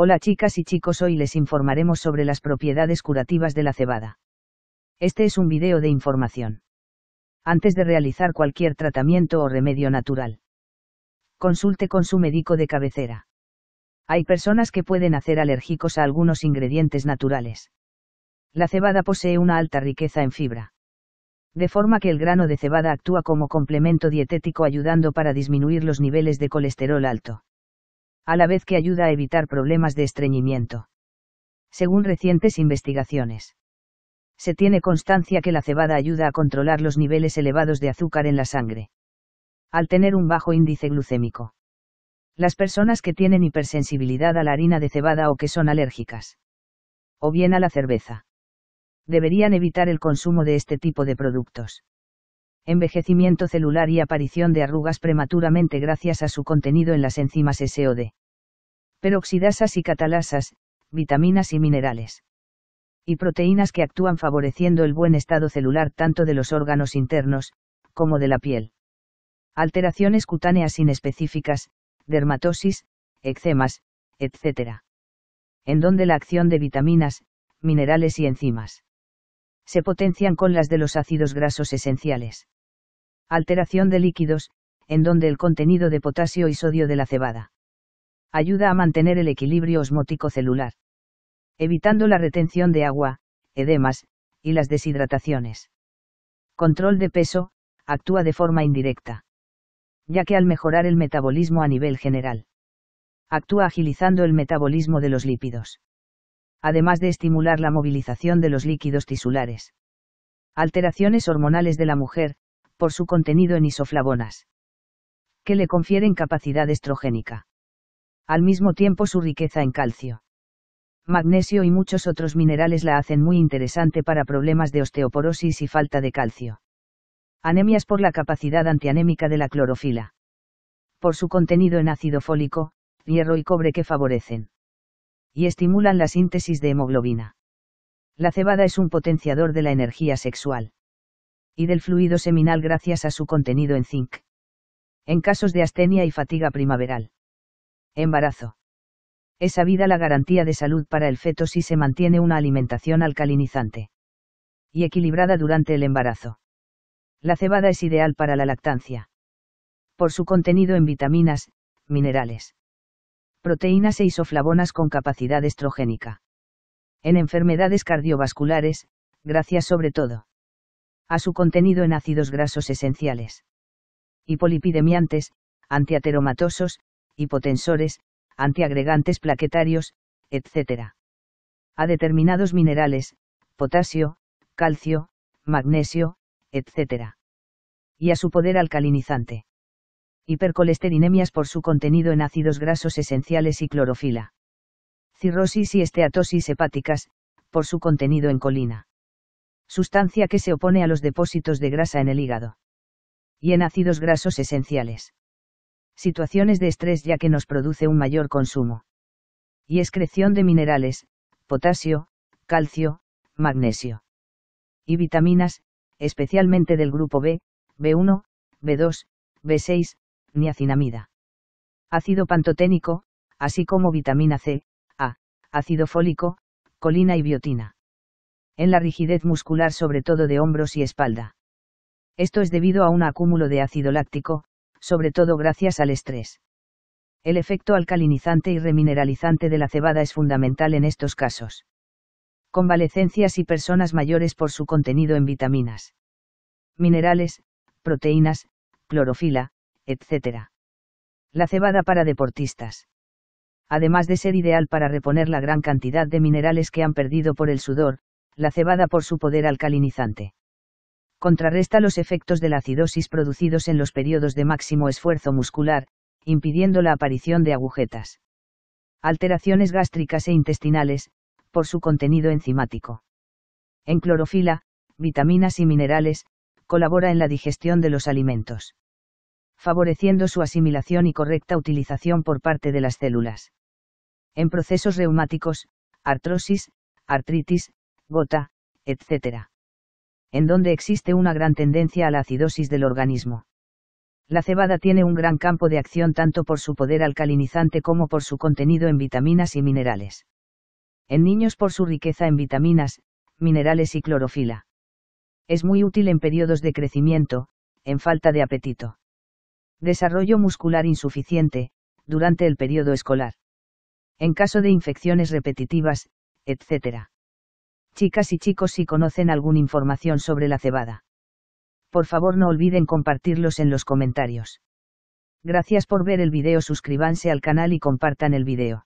Hola chicas y chicos hoy les informaremos sobre las propiedades curativas de la cebada. Este es un video de información. Antes de realizar cualquier tratamiento o remedio natural. Consulte con su médico de cabecera. Hay personas que pueden hacer alérgicos a algunos ingredientes naturales. La cebada posee una alta riqueza en fibra. De forma que el grano de cebada actúa como complemento dietético ayudando para disminuir los niveles de colesterol alto a la vez que ayuda a evitar problemas de estreñimiento. Según recientes investigaciones. Se tiene constancia que la cebada ayuda a controlar los niveles elevados de azúcar en la sangre. Al tener un bajo índice glucémico. Las personas que tienen hipersensibilidad a la harina de cebada o que son alérgicas. O bien a la cerveza. Deberían evitar el consumo de este tipo de productos envejecimiento celular y aparición de arrugas prematuramente gracias a su contenido en las enzimas SOD peroxidasas y catalasas, vitaminas y minerales. Y proteínas que actúan favoreciendo el buen estado celular tanto de los órganos internos, como de la piel. Alteraciones cutáneas inespecíficas, dermatosis, eczemas, etc. En donde la acción de vitaminas, minerales y enzimas se potencian con las de los ácidos grasos esenciales. Alteración de líquidos, en donde el contenido de potasio y sodio de la cebada ayuda a mantener el equilibrio osmótico celular, evitando la retención de agua, edemas, y las deshidrataciones. Control de peso, actúa de forma indirecta. Ya que al mejorar el metabolismo a nivel general, actúa agilizando el metabolismo de los lípidos. Además de estimular la movilización de los líquidos tisulares. Alteraciones hormonales de la mujer, por su contenido en isoflavonas. Que le confieren capacidad estrogénica al mismo tiempo su riqueza en calcio. Magnesio y muchos otros minerales la hacen muy interesante para problemas de osteoporosis y falta de calcio. Anemias por la capacidad antianémica de la clorofila. Por su contenido en ácido fólico, hierro y cobre que favorecen. Y estimulan la síntesis de hemoglobina. La cebada es un potenciador de la energía sexual. Y del fluido seminal gracias a su contenido en zinc. En casos de astenia y fatiga primaveral Embarazo. Es sabida la garantía de salud para el feto si se mantiene una alimentación alcalinizante y equilibrada durante el embarazo. La cebada es ideal para la lactancia. Por su contenido en vitaminas, minerales, proteínas e isoflavonas con capacidad estrogénica. En enfermedades cardiovasculares, gracias sobre todo a su contenido en ácidos grasos esenciales. Y polipidemiantes, antiateromatosos, hipotensores, antiagregantes plaquetarios, etc. A determinados minerales, potasio, calcio, magnesio, etc. Y a su poder alcalinizante. Hipercolesterinemias por su contenido en ácidos grasos esenciales y clorofila. Cirrosis y esteatosis hepáticas, por su contenido en colina. Sustancia que se opone a los depósitos de grasa en el hígado. Y en ácidos grasos esenciales situaciones de estrés ya que nos produce un mayor consumo. Y excreción de minerales, potasio, calcio, magnesio. Y vitaminas, especialmente del grupo B, B1, B2, B6, niacinamida. Ácido pantoténico, así como vitamina C, A, ácido fólico, colina y biotina. En la rigidez muscular sobre todo de hombros y espalda. Esto es debido a un acúmulo de ácido láctico, sobre todo gracias al estrés. El efecto alcalinizante y remineralizante de la cebada es fundamental en estos casos. Convalecencias y personas mayores por su contenido en vitaminas, minerales, proteínas, clorofila, etc. La cebada para deportistas. Además de ser ideal para reponer la gran cantidad de minerales que han perdido por el sudor, la cebada por su poder alcalinizante contrarresta los efectos de la acidosis producidos en los periodos de máximo esfuerzo muscular, impidiendo la aparición de agujetas. Alteraciones gástricas e intestinales, por su contenido enzimático. En clorofila, vitaminas y minerales, colabora en la digestión de los alimentos. Favoreciendo su asimilación y correcta utilización por parte de las células. En procesos reumáticos, artrosis, artritis, gota, etc en donde existe una gran tendencia a la acidosis del organismo. La cebada tiene un gran campo de acción tanto por su poder alcalinizante como por su contenido en vitaminas y minerales. En niños por su riqueza en vitaminas, minerales y clorofila. Es muy útil en periodos de crecimiento, en falta de apetito. Desarrollo muscular insuficiente, durante el periodo escolar. En caso de infecciones repetitivas, etc. Chicas y chicos si conocen alguna información sobre la cebada. Por favor no olviden compartirlos en los comentarios. Gracias por ver el video suscríbanse al canal y compartan el video.